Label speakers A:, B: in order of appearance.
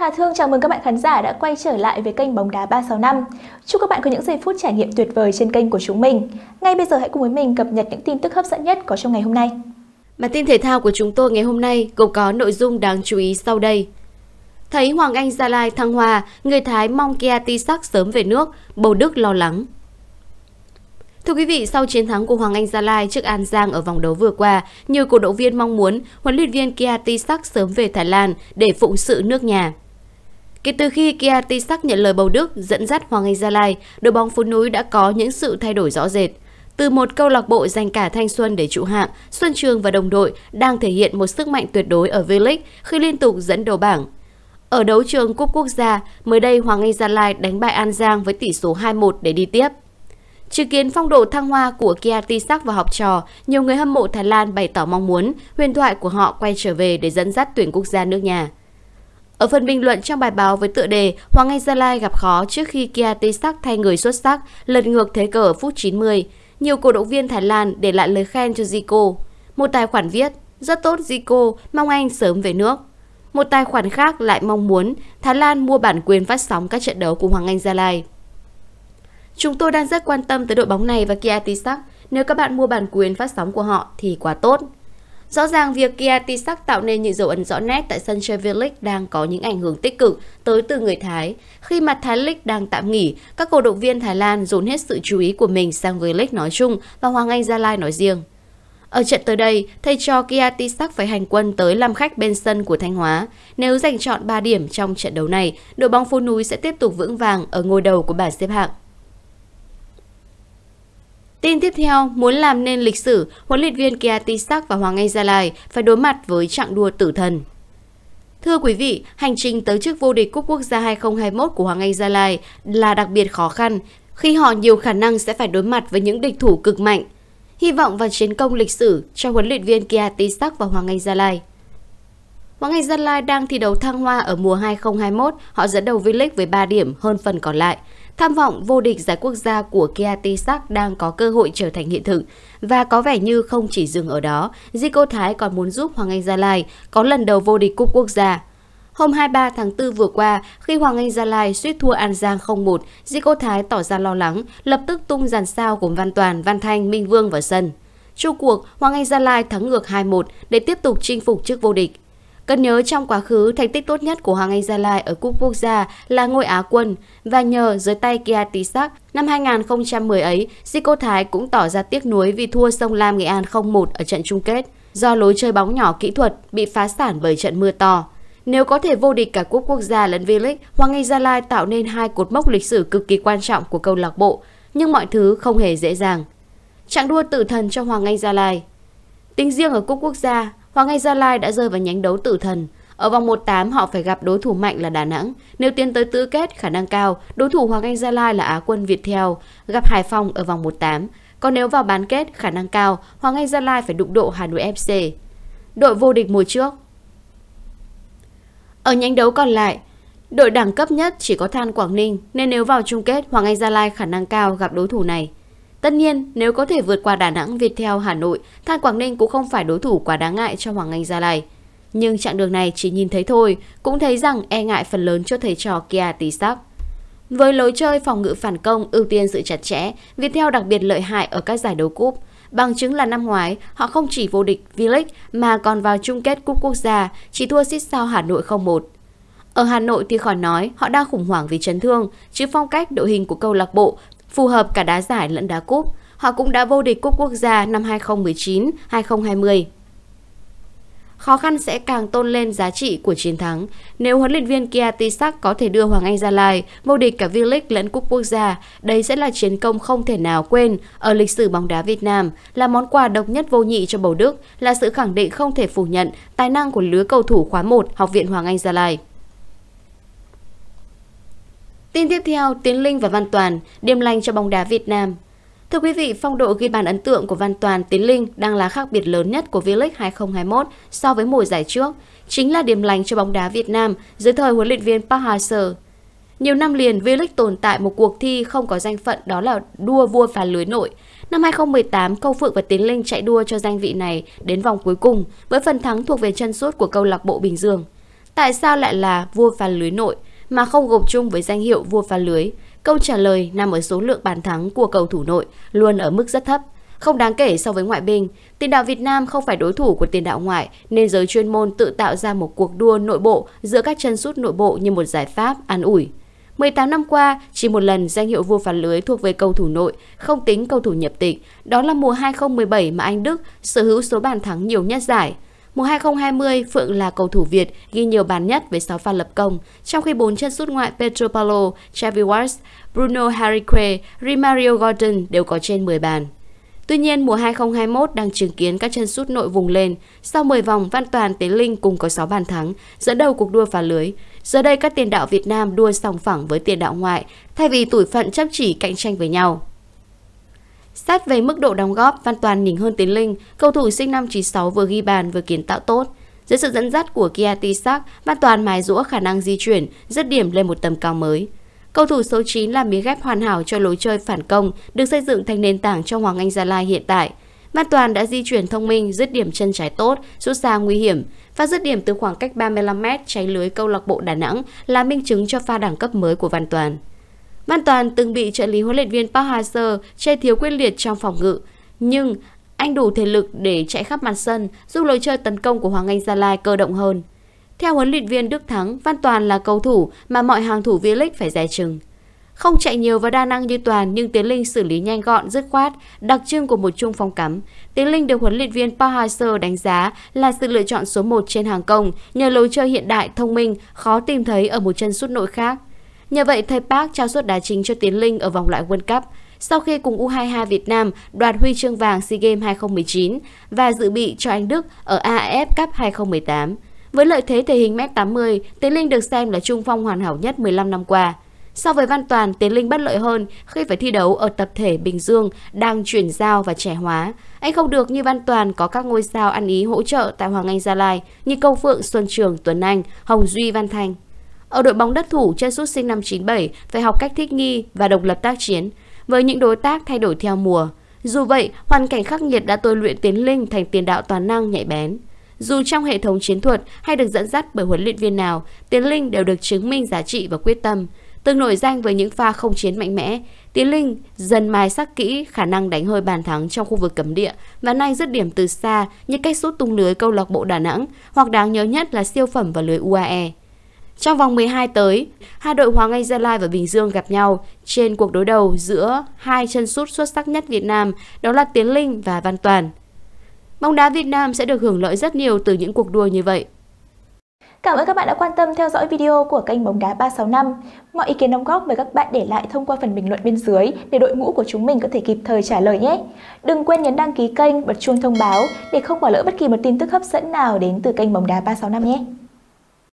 A: Hà Thương chào mừng các bạn khán giả đã quay trở lại với kênh Bóng đá 365. Chúc các bạn có những giây phút trải nghiệm tuyệt vời trên kênh của chúng mình. Ngay bây giờ hãy cùng với mình cập nhật những tin tức hấp dẫn nhất có trong ngày hôm nay. Bản tin thể thao của chúng tôi ngày hôm nay cũng có nội dung đáng chú ý sau đây. Thấy Hoàng Anh Gia Lai thăng hoa, người Thái mong Kia Tisak sớm về nước, bầu Đức lo lắng. Thưa quý vị, sau chiến thắng của Hoàng Anh Gia Lai trước An Giang ở vòng đấu vừa qua, nhiều cổ động viên mong muốn huấn luyện viên Kia Tisak sớm về Thái Lan để phụng sự nước nhà. Kể từ khi Kiati xác nhận lời bầu Đức dẫn dắt Hoàng Anh Gia Lai, đội bóng phú núi đã có những sự thay đổi rõ rệt. Từ một câu lạc bộ dành cả thanh xuân để trụ hạng, Xuân Trường và đồng đội đang thể hiện một sức mạnh tuyệt đối ở V-League khi liên tục dẫn đầu bảng. Ở đấu trường Cúp Quốc gia, mới đây Hoàng Anh Gia Lai đánh bại An Giang với tỷ số 2-1 để đi tiếp. Chứng kiến phong độ thăng hoa của Kiati Sắc và học trò, nhiều người hâm mộ Thái Lan bày tỏ mong muốn huyền thoại của họ quay trở về để dẫn dắt tuyển quốc gia nước nhà. Ở phần bình luận trong bài báo với tựa đề Hoàng Anh Gia Lai gặp khó trước khi Kia Tê thay người xuất sắc, lật ngược thế cờ ở phút 90, nhiều cổ động viên Thái Lan để lại lời khen cho Zico. Một tài khoản viết, rất tốt Zico, mong anh sớm về nước. Một tài khoản khác lại mong muốn Thái Lan mua bản quyền phát sóng các trận đấu của Hoàng Anh Gia Lai. Chúng tôi đang rất quan tâm tới đội bóng này và Kia Tisak. Nếu các bạn mua bản quyền phát sóng của họ thì quá tốt. Rõ ràng việc Kia Tisak tạo nên những dấu ấn rõ nét tại sân Chevy League đang có những ảnh hưởng tích cực tới từ người Thái. Khi mà Thái League đang tạm nghỉ, các cổ động viên Thái Lan dồn hết sự chú ý của mình sang v League nói chung và Hoàng Anh Gia Lai nói riêng. Ở trận tới đây, thầy trò Kia Tisak phải hành quân tới làm khách bên sân của Thanh Hóa. Nếu giành chọn 3 điểm trong trận đấu này, đội bóng phố núi sẽ tiếp tục vững vàng ở ngôi đầu của bảng xếp hạng. Tin tiếp theo, muốn làm nên lịch sử, huấn luyện viên Kiatisak và Hoàng Anh Gia Lai phải đối mặt với trạng đua tử thần. Thưa quý vị, hành trình tới chức vô địch Cúp Quốc gia 2021 của Hoàng Anh Gia Lai là đặc biệt khó khăn, khi họ nhiều khả năng sẽ phải đối mặt với những địch thủ cực mạnh. Hy vọng vào chiến công lịch sử cho huấn luyện viên Kiatisak và Hoàng Anh Gia Lai. Hoàng Anh Gia Lai đang thi đấu thăng hoa ở mùa 2021, họ dẫn đầu V-League với 3 điểm hơn phần còn lại. Tham vọng vô địch giải quốc gia của Kia Tisak đang có cơ hội trở thành hiện thực và có vẻ như không chỉ dừng ở đó, Zico Thái còn muốn giúp Hoàng Anh Gia Lai có lần đầu vô địch cúp quốc gia. Hôm 23 tháng 4 vừa qua, khi Hoàng Anh Gia Lai suýt thua An Giang 0-1, Zico Thái tỏ ra lo lắng, lập tức tung dàn sao gồm Văn Toàn, Văn Thanh, Minh Vương vào sân. Trong cuộc, Hoàng Anh Gia Lai thắng ngược 2-1 để tiếp tục chinh phục chức vô địch. Cần nhớ trong quá khứ, thành tích tốt nhất của Hoàng Anh Gia Lai ở cúp quốc gia là ngôi Á quân và nhờ dưới tay Kia Sắc năm 2010 ấy, Zico Thái cũng tỏ ra tiếc nuối vì thua Sông Lam Nghệ An 0-1 ở trận chung kết do lối chơi bóng nhỏ kỹ thuật bị phá sản bởi trận mưa to. Nếu có thể vô địch cả cúp quốc gia lẫn V-League, Hoàng Anh Gia Lai tạo nên hai cột mốc lịch sử cực kỳ quan trọng của câu lạc bộ, nhưng mọi thứ không hề dễ dàng. Trạng đua tử thần cho Hoàng Anh Gia Lai Tính riêng ở cúp quốc gia, Hoàng Anh Gia Lai đã rơi vào nhánh đấu tử thần. Ở vòng 1-8 họ phải gặp đối thủ mạnh là Đà Nẵng. Nếu tiến tới tứ kết khả năng cao, đối thủ Hoàng Anh Gia Lai là Á quân Việt Theo, gặp Hải Phòng ở vòng 1-8. Còn nếu vào bán kết khả năng cao, Hoàng Anh Gia Lai phải đụng độ Hà Nội FC. Đội vô địch mùa trước. Ở nhánh đấu còn lại, đội đẳng cấp nhất chỉ có Than Quảng Ninh nên nếu vào chung kết Hoàng Anh Gia Lai khả năng cao gặp đối thủ này. Tất nhiên, nếu có thể vượt qua Đà Nẵng, Viettel, Hà Nội, Than Quảng Ninh cũng không phải đối thủ quá đáng ngại cho Hoàng Anh Gia Lai. Nhưng chặng đường này chỉ nhìn thấy thôi, cũng thấy rằng e ngại phần lớn cho thầy trò Kia tí sắc. Với lối chơi phòng ngự phản công ưu tiên sự chặt chẽ, Viettel đặc biệt lợi hại ở các giải đấu cúp. Bằng chứng là năm ngoái, họ không chỉ vô địch V-League mà còn vào chung kết cúp quốc gia, chỉ thua xít sao Hà Nội 0-1. Ở Hà Nội thì khỏi nói, họ đang khủng hoảng vì chấn thương, chứ phong cách đội hình của câu lạc bộ Phù hợp cả đá giải lẫn đá cúp, họ cũng đã vô địch cúp quốc gia năm 2019, 2020. Khó khăn sẽ càng tôn lên giá trị của chiến thắng. Nếu huấn luyện viên Kia Tisak có thể đưa Hoàng Anh Gia Lai vô địch cả V-League lẫn cúp quốc gia, đây sẽ là chiến công không thể nào quên ở lịch sử bóng đá Việt Nam, là món quà độc nhất vô nhị cho Bầu Đức, là sự khẳng định không thể phủ nhận tài năng của lứa cầu thủ khóa 1 Học viện Hoàng Anh Gia Lai. Tin tiếp theo, Tiến Linh và Văn Toàn, điểm lành cho bóng đá Việt Nam. Thưa quý vị, phong độ ghi bàn ấn tượng của Văn Toàn, Tiến Linh đang là khác biệt lớn nhất của V-League 2021 so với mùa giải trước, chính là điểm lành cho bóng đá Việt Nam dưới thời huấn luyện viên Park Hang-seo. Nhiều năm liền, V-League tồn tại một cuộc thi không có danh phận đó là đua vua phá lưới nội. Năm 2018, Câu Phượng và Tiến Linh chạy đua cho danh vị này đến vòng cuối cùng với phần thắng thuộc về chân suốt của câu lạc bộ Bình Dương. Tại sao lại là vua phá lưới nội? mà không gộp chung với danh hiệu vua phá lưới. Câu trả lời nằm ở số lượng bàn thắng của cầu thủ nội luôn ở mức rất thấp. Không đáng kể so với ngoại binh, tiền đạo Việt Nam không phải đối thủ của tiền đạo ngoại nên giới chuyên môn tự tạo ra một cuộc đua nội bộ giữa các chân sút nội bộ như một giải pháp an ủi. 18 năm qua, chỉ một lần danh hiệu vua phá lưới thuộc về cầu thủ nội, không tính cầu thủ nhập tịch. Đó là mùa 2017 mà Anh Đức sở hữu số bàn thắng nhiều nhất giải. Mùa 2020, Phượng là cầu thủ Việt ghi nhiều bàn nhất với 6 pha lập công, trong khi bốn chân sút ngoại Pedro Paulo, Xavi Watts, Bruno Henrique, Rimario Gordon đều có trên 10 bàn. Tuy nhiên, mùa 2021 đang chứng kiến các chân sút nội vùng lên. Sau 10 vòng, Văn Toàn, Tiến Linh cùng có 6 bàn thắng, dẫn đầu cuộc đua phá lưới. Giờ đây các tiền đạo Việt Nam đua song phẳng với tiền đạo ngoại, thay vì tủi phận chấp chỉ cạnh tranh với nhau xét về mức độ đóng góp, Văn Toàn nhỉnh hơn Tiến Linh, cầu thủ sinh năm 96 vừa ghi bàn vừa kiến tạo tốt. Dưới sự dẫn dắt của Kia Tisak, Văn Toàn mài rũa khả năng di chuyển, dứt điểm lên một tầm cao mới. Cầu thủ số 9 là miếng ghép hoàn hảo cho lối chơi phản công, được xây dựng thành nền tảng cho Hoàng Anh Gia Lai hiện tại. Văn Toàn đã di chuyển thông minh, dứt điểm chân trái tốt, rút xa nguy hiểm. Pha dứt điểm từ khoảng cách 35m cháy lưới câu lạc bộ Đà Nẵng là minh chứng cho pha đẳng cấp mới của Văn Toàn. Văn Toàn từng bị trợ lý huấn luyện viên Park Hang-seo thiếu quyết liệt trong phòng ngự, nhưng anh đủ thể lực để chạy khắp mặt sân, giúp lối chơi tấn công của Hoàng Anh Gia Lai cơ động hơn. Theo huấn luyện viên Đức Thắng, Văn Toàn là cầu thủ mà mọi hàng thủ V-League phải dè chừng. Không chạy nhiều và đa năng như Toàn nhưng Tiến Linh xử lý nhanh gọn, dứt khoát, đặc trưng của một trung phong cắm. Tiến Linh được huấn luyện viên Park hang đánh giá là sự lựa chọn số 1 trên hàng công nhờ lối chơi hiện đại, thông minh, khó tìm thấy ở một chân sút nội khác. Nhờ vậy, thầy Park trao suất đá chính cho Tiến Linh ở vòng loại World Cup sau khi cùng u 22 Việt Nam đoạt huy chương vàng SEA Games 2019 và dự bị cho Anh Đức ở AAF Cup 2018. Với lợi thế thể hình M80, Tiến Linh được xem là trung phong hoàn hảo nhất 15 năm qua. So với Văn Toàn, Tiến Linh bất lợi hơn khi phải thi đấu ở tập thể Bình Dương đang chuyển giao và trẻ hóa. Anh không được như Văn Toàn có các ngôi sao ăn ý hỗ trợ tại Hoàng Anh Gia Lai như Câu Phượng, Xuân Trường, Tuấn Anh, Hồng Duy, Văn Thanh ở đội bóng đất thủ, chân sút sinh năm 97 phải học cách thích nghi và độc lập tác chiến với những đối tác thay đổi theo mùa. Dù vậy, hoàn cảnh khắc nghiệt đã tôi luyện tiến linh thành tiền đạo toàn năng nhạy bén. Dù trong hệ thống chiến thuật hay được dẫn dắt bởi huấn luyện viên nào, Tiến Linh đều được chứng minh giá trị và quyết tâm. Từng nổi danh với những pha không chiến mạnh mẽ, Tiến Linh dần mài sắc kỹ khả năng đánh hơi bàn thắng trong khu vực cấm địa và nay dứt điểm từ xa như cách sút tung lưới câu lạc bộ Đà Nẵng hoặc đáng nhớ nhất là siêu phẩm vào lưới UAE. Trong vòng 12 tới, hai đội Hoàng Anh Gia Lai và Bình Dương gặp nhau trên cuộc đối đầu giữa hai chân sút xuất sắc nhất Việt Nam, đó là Tiến Linh và Văn Toàn. Bóng đá Việt Nam sẽ được hưởng lợi rất nhiều từ những cuộc đua như vậy. Cảm ơn các bạn đã quan tâm theo dõi video của kênh Bóng đá 365. Mọi ý kiến đóng góp mời các bạn để lại thông qua phần bình luận bên dưới để đội ngũ của chúng mình có thể kịp thời trả lời nhé. Đừng quên nhấn đăng ký kênh, bật chuông thông báo để không bỏ lỡ bất kỳ một tin tức hấp dẫn nào đến từ kênh Bóng đá 365 nhé.